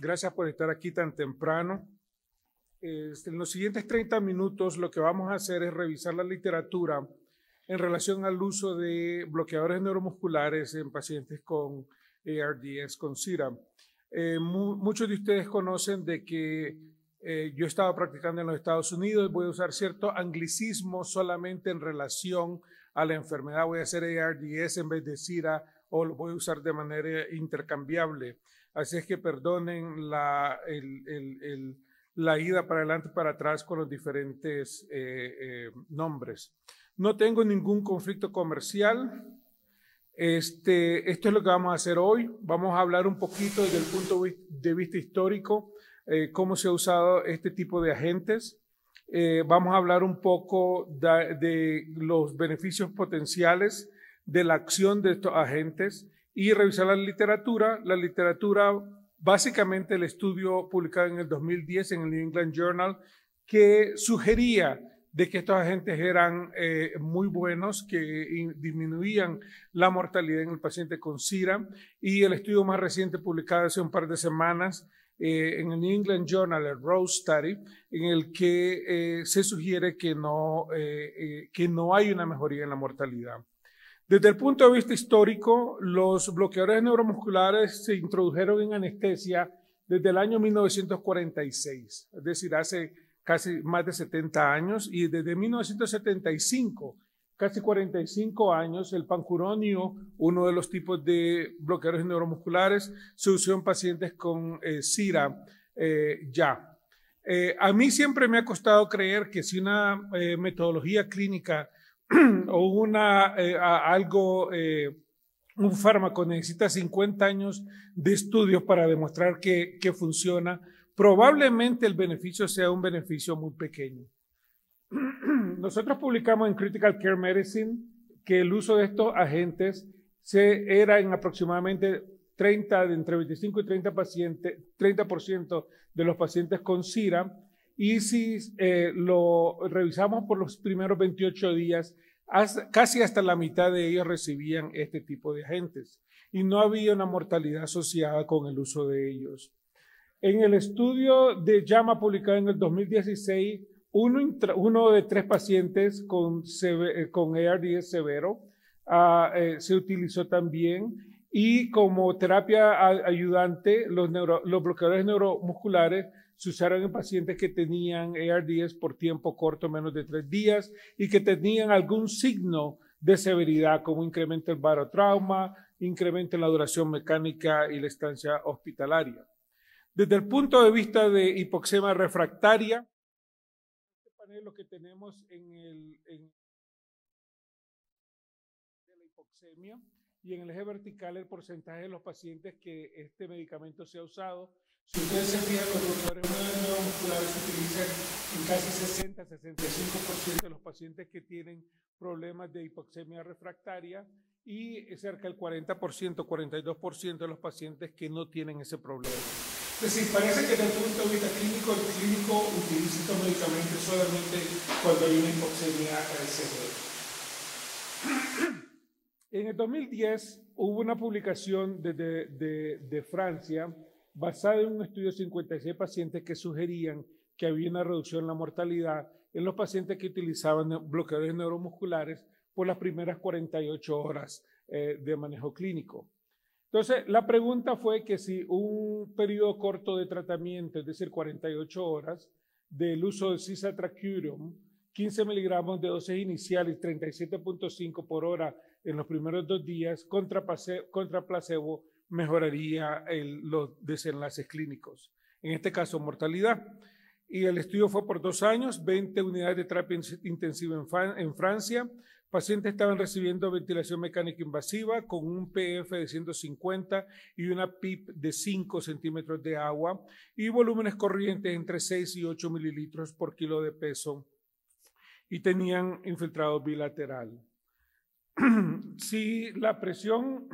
Gracias por estar aquí tan temprano. Este, en los siguientes 30 minutos lo que vamos a hacer es revisar la literatura en relación al uso de bloqueadores neuromusculares en pacientes con ARDS, eh, con SIRA. Eh, muchos de ustedes conocen de que eh, yo estaba practicando en los Estados Unidos, voy a usar cierto anglicismo solamente en relación a la enfermedad, voy a hacer ARDS en vez de SIRA o lo voy a usar de manera eh, intercambiable. Así es que perdonen la, la ida para adelante y para atrás con los diferentes eh, eh, nombres. No tengo ningún conflicto comercial. Este, esto es lo que vamos a hacer hoy. Vamos a hablar un poquito desde el punto de vista histórico, eh, cómo se ha usado este tipo de agentes. vamos a hablar un poco de, los beneficios potenciales de la acción de estos agentes y revisar la literatura. La literatura, básicamente el estudio publicado en el 2010 en el New England Journal, que sugería de que estos agentes eran eh, muy buenos, que disminuían la mortalidad en el paciente con SIRA. Y el estudio más reciente publicado hace un par de semanas eh, en el New England Journal, el Rose Study, en el que eh, se sugiere que no, que no hay una mejoría en la mortalidad. Desde el punto de vista histórico, los bloqueadores neuromusculares se introdujeron en anestesia desde el año 1946, es decir, hace casi más de 70 años, y desde 1975, casi 45 años, el pancuronio, uno de los tipos de bloqueadores neuromusculares, se usó en pacientes con eh, SIRA eh, ya. Eh, a mí siempre me ha costado creer que si una metodología clínica o una, eh, algo, eh, un fármaco necesita 50 años de estudios para demostrar que, funciona, probablemente el beneficio sea un beneficio muy pequeño. Nosotros publicamos en Critical Care Medicine que el uso de estos agentes se era en aproximadamente 30, entre 25 y 30 pacientes, 30% de los pacientes con SIRA, y si eh, lo revisamos por los primeros 28 días, casi hasta la mitad de ellos recibían este tipo de agentes y no había una mortalidad asociada con el uso de ellos. En el estudio de llama publicado en el 2016, uno, uno de tres pacientes con, eh, con ARDS severo ah, eh, se utilizó también y como terapia ayudante, los, los bloqueadores neuromusculares se en pacientes que tenían ARDS por tiempo corto, menos de tres días, y que tenían algún signo de severidad, como incremento en barotrauma, incremento en la duración mecánica y la estancia hospitalaria. Desde el punto de vista de hipoxemia refractaria, este panel lo que tenemos en, el, en la hipoxemia y en el eje vertical el porcentaje de los pacientes que este medicamento se ha usado. Si ustedes se fijan, los bloqueadores neuromusculares se utilizan en casi 60-65% de los pacientes que tienen problemas de hipoxemia refractaria y cerca del 40%, 42% de los pacientes que no tienen ese problema. Es decir, parece que desde el punto de vista clínico, el clínico utiliza estos medicamentos solamente cuando hay una hipoxemia severa. En el 2010 hubo una publicación de, Francia basada en un estudio de 56 pacientes que sugerían que había una reducción en la mortalidad en los pacientes que utilizaban bloqueadores neuromusculares por las primeras 48 horas eh, de manejo clínico. Entonces, la pregunta fue que si un periodo corto de tratamiento, es decir, 48 horas, del uso de cisatracurium, 15 miligramos de dosis iniciales, 37.5 por hora en los primeros dos días contra, placebo, mejoraría los desenlaces clínicos, en este caso mortalidad. Y el estudio fue por dos años, 20 unidades de terapia intensiva en, Francia. Pacientes estaban recibiendo ventilación mecánica invasiva con un PF de 150 y una PIP de 5 centímetros de agua y volúmenes corrientes entre 6 y 8 mililitros por kilo de peso y tenían infiltrado bilateral. si la presión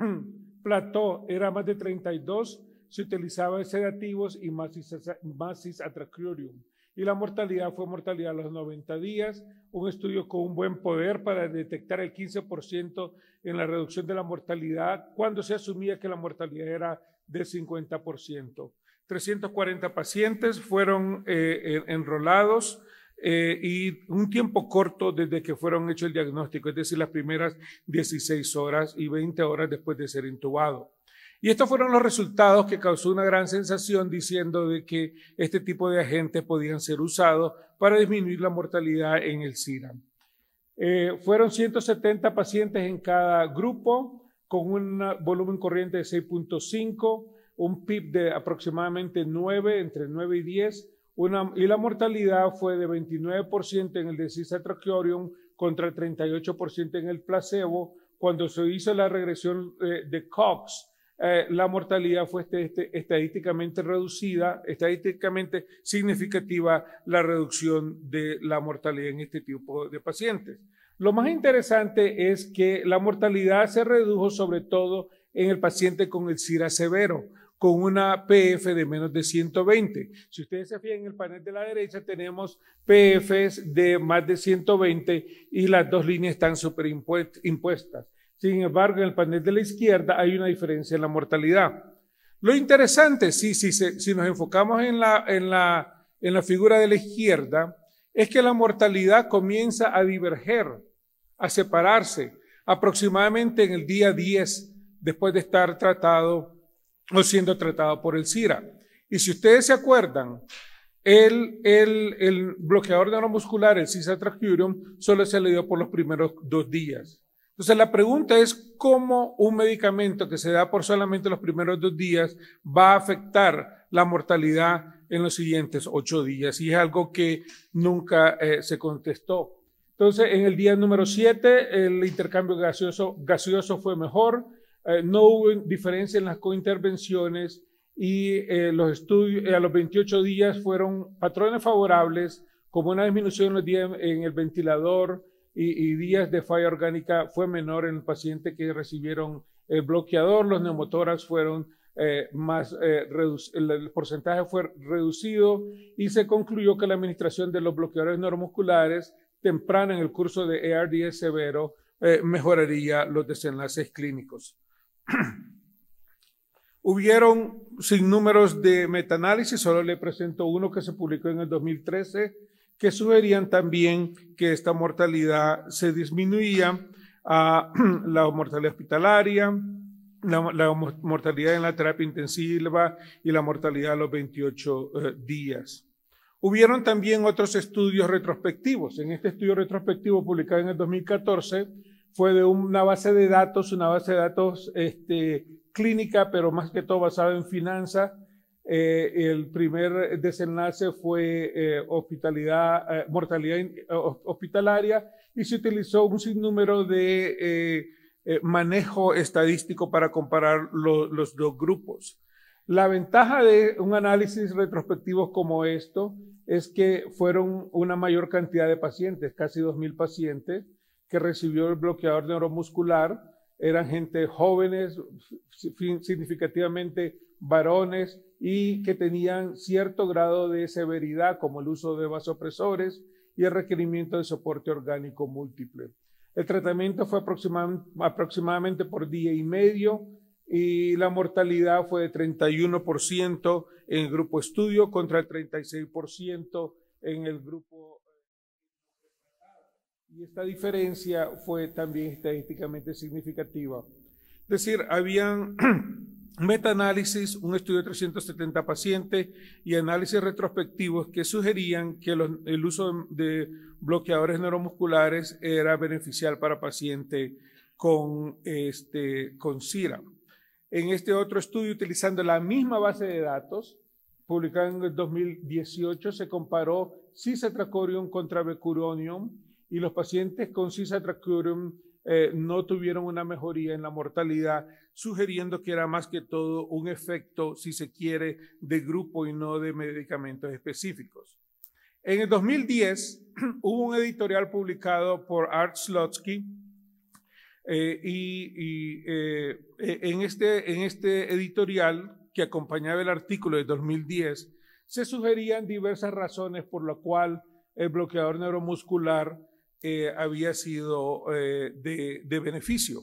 plató era más de 32, se utilizaba sedativos y masis atracurium. Y la mortalidad fue mortalidad a los 90 días, un estudio con un buen poder para detectar el 15% en la reducción de la mortalidad cuando se asumía que la mortalidad era del 50%. 340 pacientes fueron eh, enrolados eh, y un tiempo corto desde que fueron hechos el diagnóstico, es decir, las primeras 16 horas y 20 horas después de ser intubado. Y estos fueron los resultados que causó una gran sensación diciendo de que este tipo de agentes podían ser usados para disminuir la mortalidad en el SIRAM. Eh, fueron 170 pacientes en cada grupo con un volumen corriente de 6.5, un PIB de aproximadamente 9, entre 9 y 10, y la mortalidad fue de 29% en el de contra el 38% en el placebo. Cuando se hizo la regresión eh, de Cox, eh, la mortalidad fue este, este, estadísticamente reducida, estadísticamente significativa la reducción de la mortalidad en este tipo de pacientes. Lo más interesante es que la mortalidad se redujo sobre todo en el paciente con el CIRA severo, con una PF de menos de 120. Si ustedes se fijan en el panel de la derecha, tenemos PFs de más de 120 y las dos líneas están superimpuestas. Sin embargo, en el panel de la izquierda hay una diferencia en la mortalidad. Lo interesante, si, si nos enfocamos en la, en la figura de la izquierda, es que la mortalidad comienza a diverger, a separarse, aproximadamente en el día 10 después de estar tratado no siendo tratado por el CIRA. Y si ustedes se acuerdan, el, el, el bloqueador neuromuscular, el cisatracurium, solo se le dio por los primeros dos días. Entonces la pregunta es cómo un medicamento que se da por solamente los primeros dos días va a afectar la mortalidad en los siguientes ocho días. Y es algo que nunca eh, se contestó. Entonces, en el día número siete, el intercambio gaseoso, gaseoso fue mejor. Eh, no hubo diferencia en las cointervenciones y eh, los estudios eh, a los 28 días fueron patrones favorables, como una disminución en los días en el ventilador y, días de falla orgánica fue menor en el paciente que recibieron el bloqueador, los neumotórax fueron más, el, porcentaje fue reducido y se concluyó que la administración de los bloqueadores neuromusculares temprana en el curso de ARDS e severo mejoraría los desenlaces clínicos. Hubieron sin números de metaanálisis, solo le presento uno que se publicó en el 2013, que sugerían también que esta mortalidad se disminuía a la mortalidad hospitalaria, la, mortalidad en la terapia intensiva y la mortalidad a los 28 eh, días. Hubieron también otros estudios retrospectivos. En este estudio retrospectivo publicado en el 2014, fue de una base de datos, una base de datos este, clínica, pero más que todo basada en finanzas. Eh, el primer desenlace fue eh, hospitalidad, eh, mortalidad hospitalaria y se utilizó un sinnúmero de manejo estadístico para comparar los dos grupos. La ventaja de un análisis retrospectivo como esto es que fueron una mayor cantidad de pacientes, casi 2.000 pacientes, que recibió el bloqueador neuromuscular eran gente jóvenes, significativamente varones y que tenían cierto grado de severidad como el uso de vasopresores y el requerimiento de soporte orgánico múltiple. El tratamiento fue aproximadamente por día y medio y la mortalidad fue de 31% en el grupo estudio contra el 36% en el grupo y esta diferencia fue también estadísticamente significativa. Es decir, habían metaanálisis, un estudio de 370 pacientes y análisis retrospectivos que sugerían que el uso de bloqueadores neuromusculares era beneficial para pacientes con, este, con CIRA. En este otro estudio, utilizando la misma base de datos, publicado en el 2018, se comparó cisatracorium contra becuronium y los pacientes con cisatracurum eh, no tuvieron una mejoría en la mortalidad, sugiriendo que era más que todo un efecto, si se quiere, de grupo y no de medicamentos específicos. En el 2010 hubo un editorial publicado por Art Slotsky eh, y, eh, en, este, en este editorial que acompañaba el artículo de 2010 se sugerían diversas razones por las cual el bloqueador neuromuscular eh, había sido eh, de, beneficio.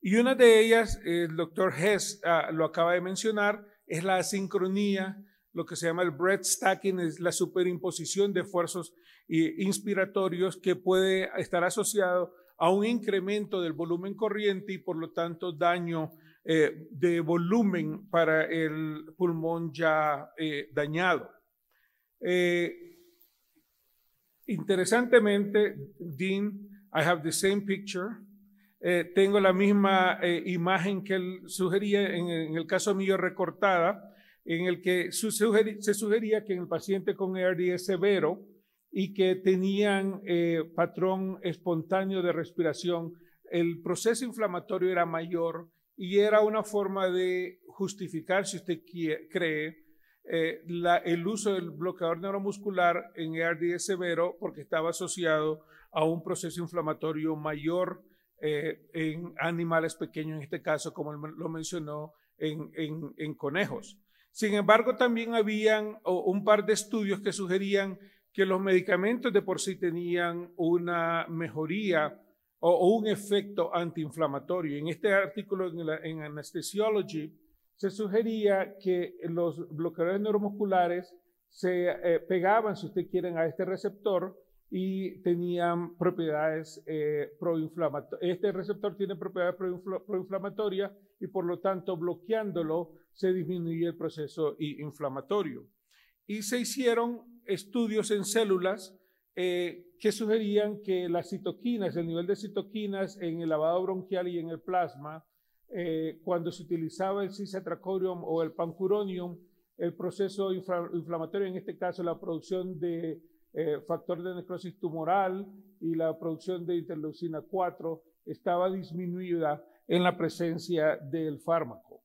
Y una de ellas, el doctor Hess ah, lo acaba de mencionar, es la asincronía, lo que se llama el bread stacking, es la superimposición de esfuerzos eh, inspiratorios que puede estar asociado a un incremento del volumen corriente y por lo tanto daño de volumen para el pulmón ya dañado. Interesantemente, Dean, I have the same picture. Eh, tengo la misma eh, imagen que él sugería, en, el caso mío recortada, en el que se sugería que en el paciente con ARDS severo y que tenían eh, patrón espontáneo de respiración, el proceso inflamatorio era mayor y era una forma de justificar, si usted cree, eh, el uso del bloqueador neuromuscular en e es severo porque estaba asociado a un proceso inflamatorio mayor eh, en animales pequeños, en este caso, como lo mencionó, en, conejos. Sin embargo, también habían un par de estudios que sugerían que los medicamentos de por sí tenían una mejoría o, un efecto antiinflamatorio. En este artículo en, en Anesthesiology, se sugería que los bloqueadores neuromusculares se eh, pegaban, si ustedes quieren, a este receptor y tenían propiedades eh, proinflamatorias. Este receptor tiene propiedades proinflamatorias y por lo tanto bloqueándolo se disminuye el proceso inflamatorio. Y se hicieron estudios en células eh, que sugerían que las citoquinas, el nivel de citoquinas en el lavado bronquial y en el plasma eh, cuando se utilizaba el cisatracorium o el pancuronium, el proceso inflamatorio, en este caso la producción de eh, factor de necrosis tumoral y la producción de interleucina 4, estaba disminuida en la presencia del fármaco.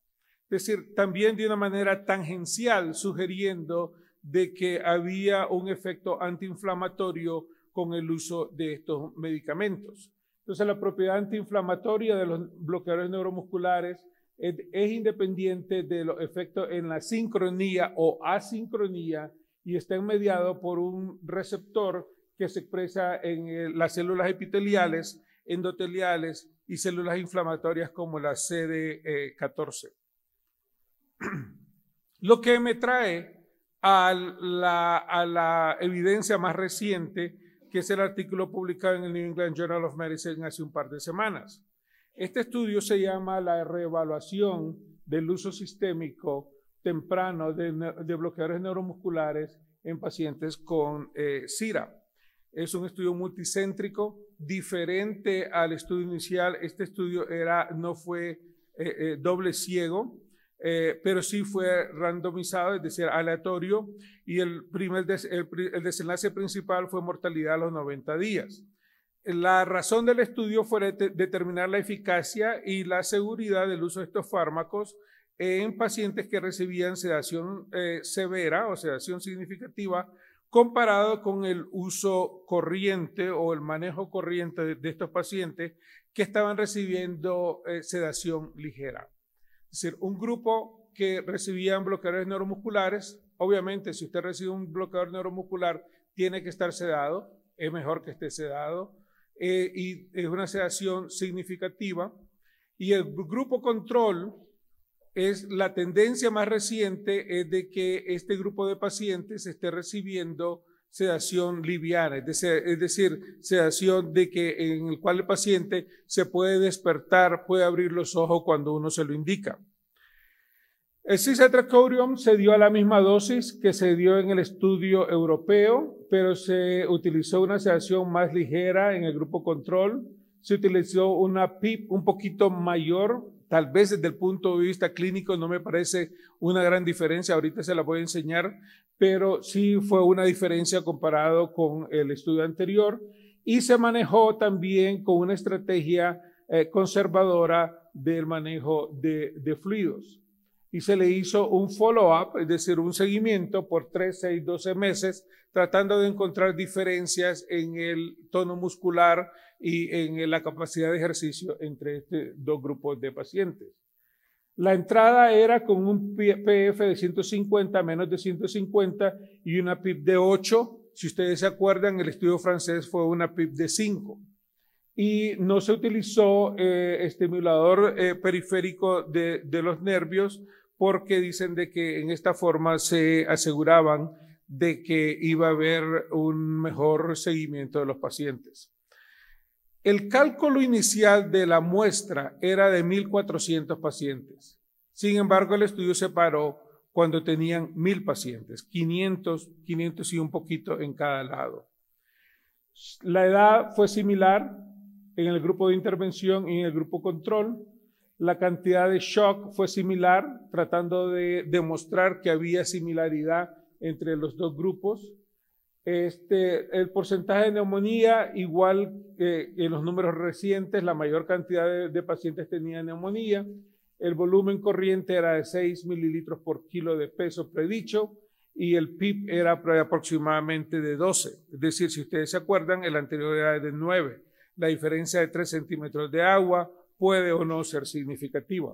Es decir, también de una manera tangencial, sugiriendo de que había un efecto antiinflamatorio con el uso de estos medicamentos. Entonces, la propiedad antiinflamatoria de los bloqueadores neuromusculares es, independiente de los efectos en la sincronía o asincronía y está mediado por un receptor que se expresa en eh, las células epiteliales, endoteliales y células inflamatorias como la CD14. E Lo que me trae a la, a la evidencia más reciente que es el artículo publicado en el New England Journal of Medicine hace un par de semanas. Este estudio se llama la reevaluación del uso sistémico temprano de, bloqueadores neuromusculares en pacientes con eh, Es un estudio multicéntrico, diferente al estudio inicial. Este estudio era, no fue eh, eh, doble ciego, eh, pero sí fue randomizado, es decir, aleatorio, y el, desenlace principal fue mortalidad a los 90 días. La razón del estudio fue determinar la eficacia y la seguridad del uso de estos fármacos en pacientes que recibían sedación eh, severa o sedación significativa comparado con el uso corriente o el manejo corriente de, estos pacientes que estaban recibiendo eh, sedación ligera. Es decir, un grupo que recibían bloqueadores neuromusculares, obviamente si usted recibe un bloqueador neuromuscular, tiene que estar sedado, es mejor que esté sedado, eh, y es una sedación significativa. Y el grupo control es la tendencia más reciente de que este grupo de pacientes esté recibiendo sedación liviana, es decir, sedación de que en el cual el paciente se puede despertar, puede abrir los ojos cuando uno se lo indica. El cisatracurium se dio a la misma dosis que se dio en el estudio europeo, pero se utilizó una sedación más ligera en el grupo control. Se utilizó una PIP un poquito mayor Tal vez desde el punto de vista clínico no me parece una gran diferencia, ahorita se la voy a enseñar, pero sí fue una diferencia comparado con el estudio anterior y se manejó también con una estrategia eh, conservadora del manejo de, de, fluidos. Y se le hizo un follow-up, es decir, un seguimiento por 3, 6, 12 meses, tratando de encontrar diferencias en el tono muscular, y en la capacidad de ejercicio entre estos dos grupos de pacientes. La entrada era con un PF de 150, menos de 150 y una PIP de 8. Si ustedes se acuerdan, el estudio francés fue una PIP de 5. Y no se utilizó eh, estimulador eh, periférico de, de los nervios porque dicen de que en esta forma se aseguraban de que iba a haber un mejor seguimiento de los pacientes. El cálculo inicial de la muestra era de 1.400 pacientes. Sin embargo, el estudio se paró cuando tenían 1.000 pacientes, 500, 500 y un poquito en cada lado. La edad fue similar en el grupo de intervención y en el grupo control. La cantidad de shock fue similar, tratando de demostrar que había similaridad entre los dos grupos. Este, el porcentaje de neumonía, igual que en los números recientes, la mayor cantidad de, pacientes tenía neumonía. El volumen corriente era de 6 mililitros por kilo de peso predicho y el PIB era aproximadamente de 12. Es decir, si ustedes se acuerdan, el anterior era de 9. La diferencia de 3 centímetros de agua puede o no ser significativa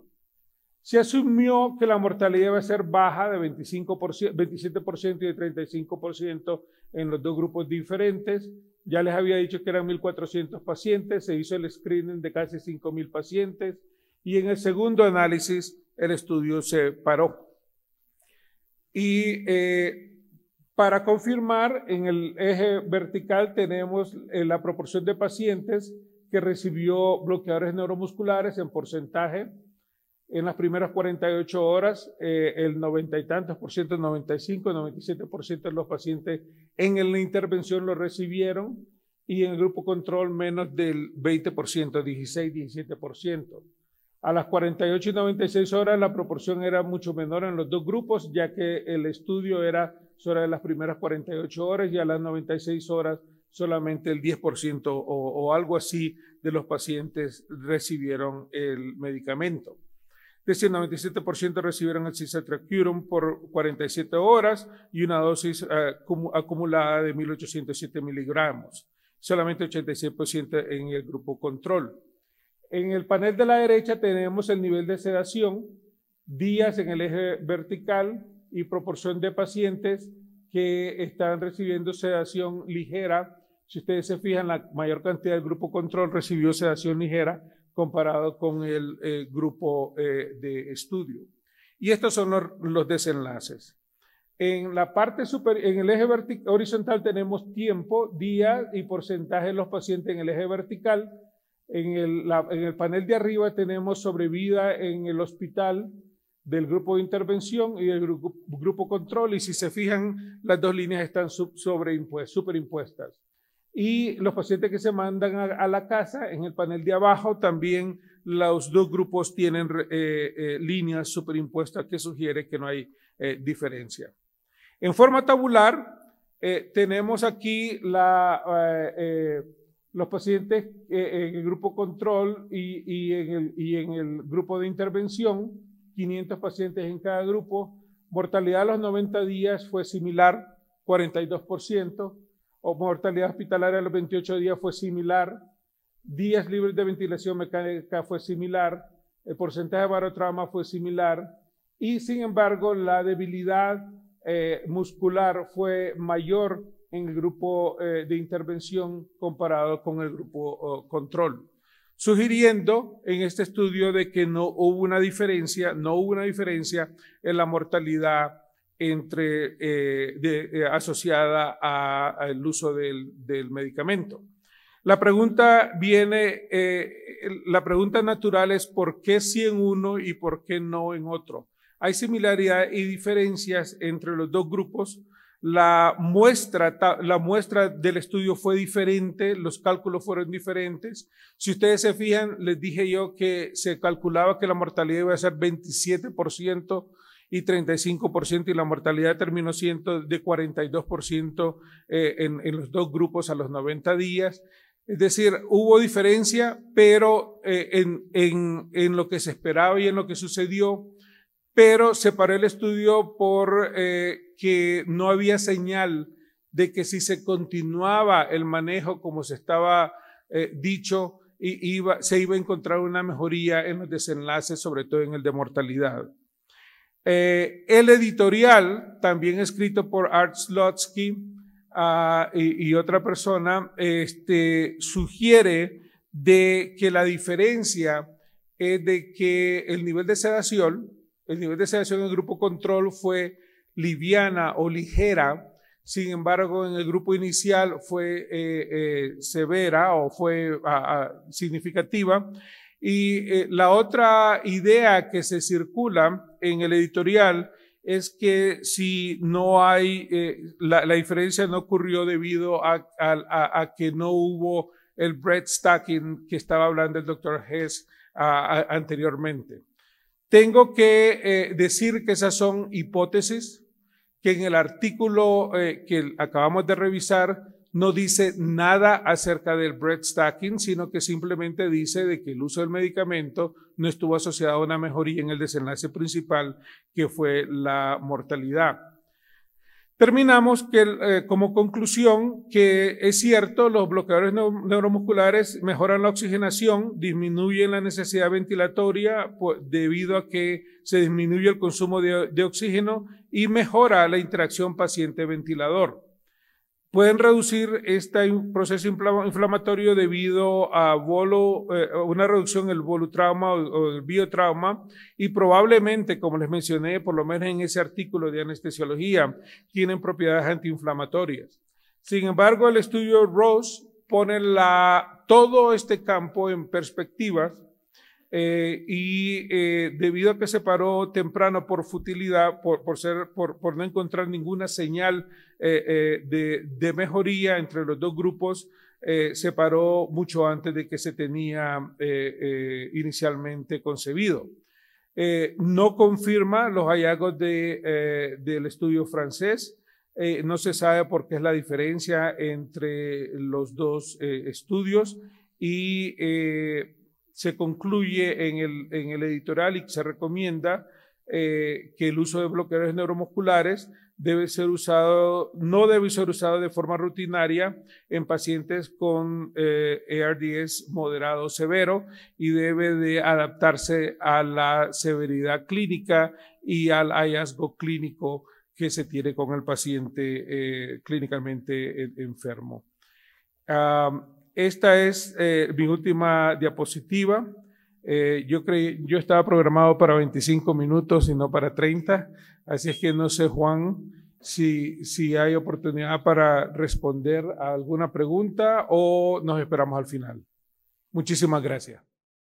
se asumió que la mortalidad iba a ser baja de 25%, 27% y de 35% en los dos grupos diferentes. Ya les había dicho que eran 1.400 pacientes, se hizo el screening de casi 5.000 pacientes y en el segundo análisis el estudio se paró. Y eh, para confirmar, en el eje vertical tenemos eh, la proporción de pacientes que recibió bloqueadores neuromusculares en porcentaje en las primeras 48 horas, eh, el 90 y tantos por ciento, 95, 97 por ciento de los pacientes en la intervención lo recibieron y en el grupo control menos del 20 por ciento, 16, 17 por ciento. A las 48 y 96 horas la proporción era mucho menor en los dos grupos, ya que el estudio era sobre las primeras 48 horas y a las 96 horas solamente el 10% ciento o algo así de los pacientes recibieron el medicamento. De recibieron el cisatracurum por 47 horas y una dosis eh, acumulada de 1.807 miligramos. Solamente 86% en el grupo control. En el panel de la derecha tenemos el nivel de sedación, días en el eje vertical y proporción de pacientes que están recibiendo sedación ligera. Si ustedes se fijan, la mayor cantidad del grupo control recibió sedación ligera, comparado con el eh, grupo eh, de estudio. Y estos son los, desenlaces. En la parte en el eje horizontal tenemos tiempo, día y porcentaje de los pacientes en el eje vertical. En el, panel de arriba tenemos sobrevida en el hospital del grupo de intervención y el grupo, control. Y si se fijan, las dos líneas están superimpuestas. Y los pacientes que se mandan a, la casa, en el panel de abajo también los dos grupos tienen eh, eh, líneas superimpuestas que sugiere que no hay eh, diferencia. En forma tabular, tenemos aquí los pacientes en el grupo control y, en el, y en el grupo de intervención, 500 pacientes en cada grupo. Mortalidad a los 90 días fue similar, 42% o mortalidad hospitalaria a los 28 días fue similar, días libres de ventilación mecánica fue similar, el porcentaje de barotrauma fue similar y sin embargo la debilidad eh, muscular fue mayor en el grupo eh, de intervención comparado con el grupo control, sugiriendo en este estudio de que no hubo una diferencia, no hubo una diferencia en la mortalidad entre, eh, eh, asociada al uso del, medicamento. La pregunta viene, eh, la pregunta natural es ¿por qué sí en uno y por qué no en otro? Hay similaridad y diferencias entre los dos grupos. La muestra, la muestra del estudio fue diferente, los cálculos fueron diferentes. Si ustedes se fijan, les dije yo que se calculaba que la mortalidad iba a ser 27% y 35% y la mortalidad terminó siendo de 42% eh, en, en, los dos grupos a los 90 días. Es decir, hubo diferencia, pero eh, en, en, lo que se esperaba y en lo que sucedió, pero se paró el estudio por eh, que no había señal de que si se continuaba el manejo como se estaba dicho, y iba, se iba a encontrar una mejoría en los desenlaces, sobre todo en el de mortalidad. Eh, el editorial, también escrito por Art Slotsky ah, y, otra persona, este, sugiere de que la diferencia es de que el nivel de sedación, el nivel de sedación en el grupo control fue liviana o ligera, sin embargo, en el grupo inicial fue eh, eh, severa o fue ah, ah, significativa y eh, la otra idea que se circula en el editorial es que si no hay, eh, la, diferencia no ocurrió debido a, que no hubo el bread stacking que estaba hablando el doctor Hess anteriormente. Tengo que eh, decir que esas son hipótesis que en el artículo que acabamos de revisar no dice nada acerca del bread stacking, sino que simplemente dice de que el uso del medicamento no estuvo asociado a una mejoría en el desenlace principal, que fue la mortalidad. Terminamos que, eh, como conclusión que es cierto, los bloqueadores neuromusculares mejoran la oxigenación, disminuyen la necesidad ventilatoria debido a que se disminuye el consumo de oxígeno y mejora la interacción paciente-ventilador pueden reducir este proceso inflamatorio debido a eh, una reducción del volutrauma o, o el biotrauma y probablemente, como les mencioné, por lo menos en ese artículo de anestesiología, tienen propiedades antiinflamatorias. Sin embargo, el estudio Rose pone la, todo este campo en perspectivas eh, y eh, debido a que se paró temprano por futilidad, por, ser, por, no encontrar ninguna señal eh, de, mejoría entre los dos grupos, se paró mucho antes de que se tenía inicialmente concebido. no confirma los hallazgos del estudio francés. no se sabe por qué es la diferencia entre los dos estudios y se concluye en el, en el editorial y se recomienda eh, que el uso de bloqueadores neuromusculares debe ser usado, no debe ser usado de forma rutinaria en pacientes con eh, ARDS moderado o severo y debe de adaptarse a la severidad clínica y al hallazgo clínico que se tiene con el paciente eh, clínicamente eh, enfermo. Ah, esta es eh, mi última diapositiva. Eh, yo, creí, yo estaba programado para 25 minutos y no para 30, así es que no sé, Juan, si, si hay oportunidad para responder a alguna pregunta o nos esperamos al final. Muchísimas gracias.